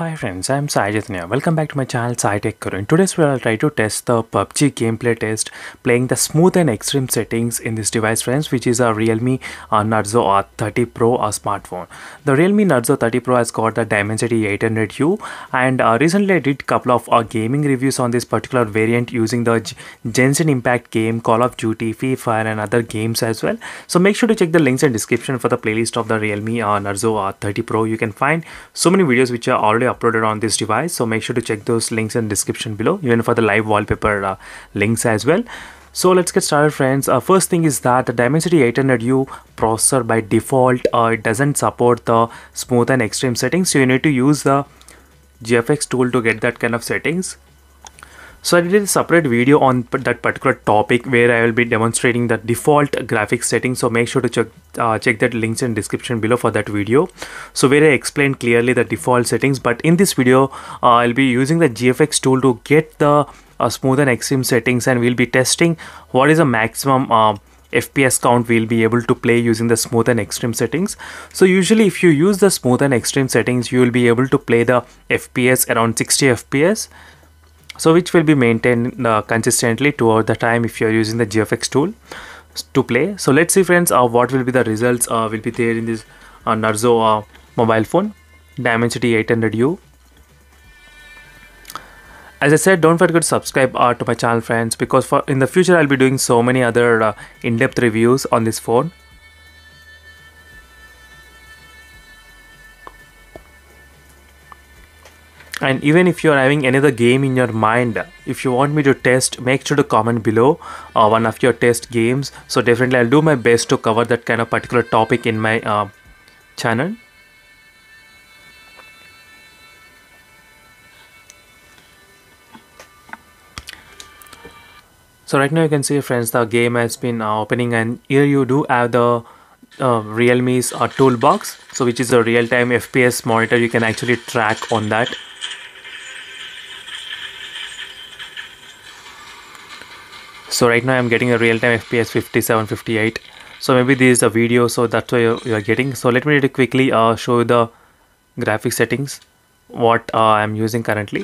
Hi friends, I'm Sai Chaitanya. Welcome back to my channel Tech Guru. In today's video, I'll try to test the PUBG gameplay test playing the smooth and extreme settings in this device friends which is a Realme uh, Narzo R30 Pro a smartphone. The Realme Narzo 30 Pro has got the Dimensity 800U and uh, recently I did couple of uh, gaming reviews on this particular variant using the Jensen Genshin Impact game, Call of Duty, Free Fire and other games as well. So make sure to check the links and description for the playlist of the Realme uh, Narzo R30 Pro. You can find so many videos which are already uploaded on this device so make sure to check those links in description below even for the live wallpaper uh, links as well so let's get started friends uh, first thing is that the dimensity 800u processor by default uh, it doesn't support the smooth and extreme settings so you need to use the gfx tool to get that kind of settings so I did a separate video on that particular topic where I will be demonstrating the default graphics settings. So make sure to check uh, check that links in description below for that video. So where I explained clearly the default settings. But in this video, uh, I'll be using the GFX tool to get the uh, smooth and extreme settings, and we'll be testing what is the maximum. Uh, FPS count we'll be able to play using the smooth and extreme settings. So usually if you use the smooth and extreme settings, you will be able to play the FPS around 60 FPS so which will be maintained uh, consistently throughout the time if you are using the gfx tool to play so let's see friends uh, what will be the results uh, will be there in this uh, Narzo uh, mobile phone Dimensity 800U as I said don't forget to subscribe uh, to my channel friends because for in the future I'll be doing so many other uh, in-depth reviews on this phone and even if you are having another game in your mind if you want me to test make sure to comment below uh, one of your test games so definitely i'll do my best to cover that kind of particular topic in my uh, channel so right now you can see friends the game has been uh, opening and here you do have the uh, realme's uh, toolbox so which is a real-time fps monitor you can actually track on that so right now i'm getting a real-time fps 57, 58. so maybe this is a video so that's why you are getting so let me quickly uh, show you the graphic settings what uh, i'm using currently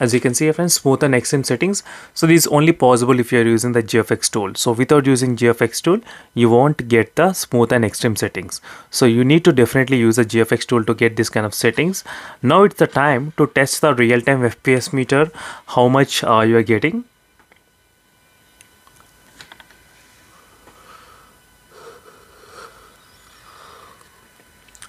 as you can see friends smooth and xm settings so this is only possible if you are using the gfx tool so without using gfx tool you won't get the smooth and extreme settings so you need to definitely use the gfx tool to get this kind of settings now it's the time to test the real-time fps meter how much uh, you are getting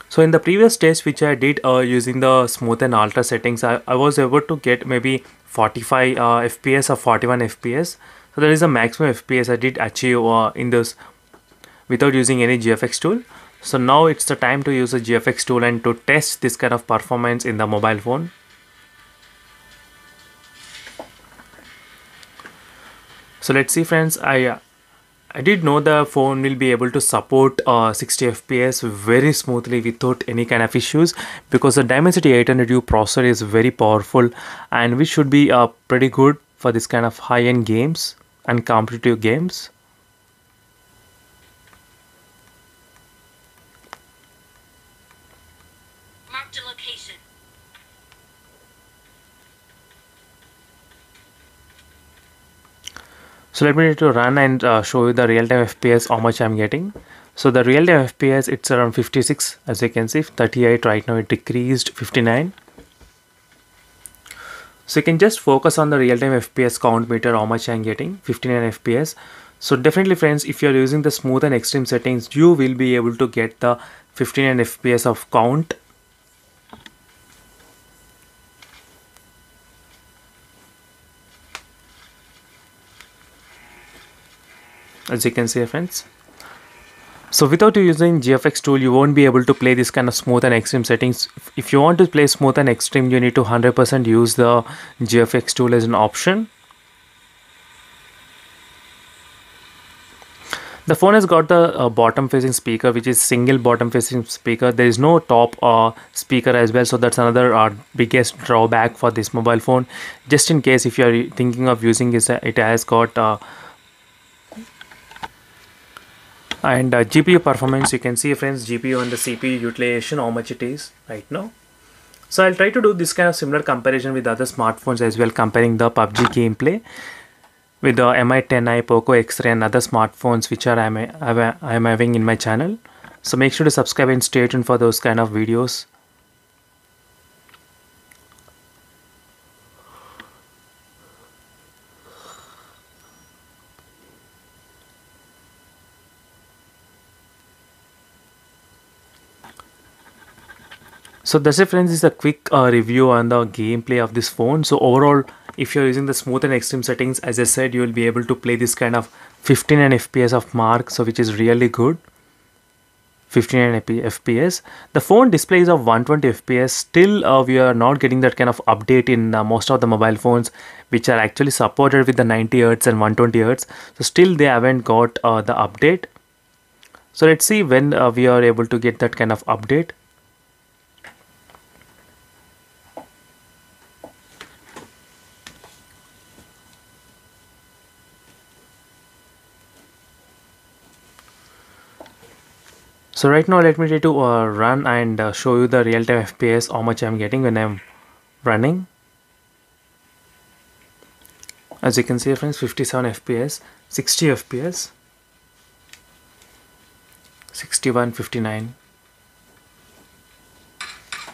So in the previous test which I did uh, using the smooth and ultra settings, I, I was able to get maybe 45 uh, FPS or 41 FPS. So that is the maximum FPS I did achieve uh, in this without using any GFX tool. So now it's the time to use a GFX tool and to test this kind of performance in the mobile phone. So let's see friends, I uh, I did know the phone will be able to support uh, 60 FPS very smoothly without any kind of issues because the Dimensity 800U processor is very powerful and which should be uh, pretty good for this kind of high-end games and competitive games. Marked a location. So let me to run and uh, show you the real-time FPS how much I'm getting. So the real-time FPS it's around 56 as you can see 38 right now it decreased 59. So you can just focus on the real-time FPS count meter how much I'm getting 59 FPS. So definitely friends if you're using the smooth and extreme settings you will be able to get the 59 FPS of count as you can see friends so without using GFX tool you won't be able to play this kind of smooth and extreme settings if you want to play smooth and extreme you need to 100% use the GFX tool as an option The phone has got the uh, bottom facing speaker which is single bottom facing speaker. There is no top uh, speaker as well so that's another uh, biggest drawback for this mobile phone. Just in case if you are thinking of using it, it has got uh, and uh, GPU performance you can see friends GPU and the CPU utilization how much it is right now so I'll try to do this kind of similar comparison with other smartphones as well comparing the PUBG gameplay with the Mi10i, Poco X3 and other smartphones which are I'm, I'm, I'm having in my channel so make sure to subscribe and stay tuned for those kind of videos So that's it friends, this is a quick uh, review on the gameplay of this phone. So overall, if you're using the smooth and extreme settings, as I said, you'll be able to play this kind of 15 and FPS of mark, so which is really good. 15 and FPS. The phone displays of 120 FPS. Still, uh, we are not getting that kind of update in uh, most of the mobile phones, which are actually supported with the 90 Hz and 120 Hz. So still, they haven't got uh, the update. So let's see when uh, we are able to get that kind of update. So right now let me try to uh, run and uh, show you the real-time FPS how much I'm getting when I'm running. As you can see friends 57 FPS, 60 FPS, 61, 59.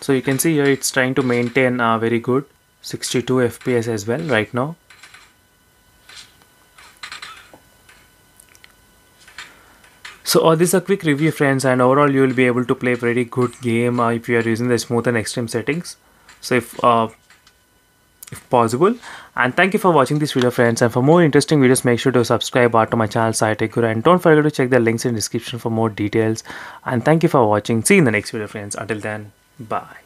So you can see here it's trying to maintain uh, very good 62 FPS as well right now. So uh, this is a quick review friends and overall you will be able to play pretty good game uh, if you are using the smooth and extreme settings. So if, uh, if possible and thank you for watching this video friends and for more interesting videos make sure to subscribe to my channel Saitagura and don't forget to check the links in the description for more details and thank you for watching see you in the next video friends until then bye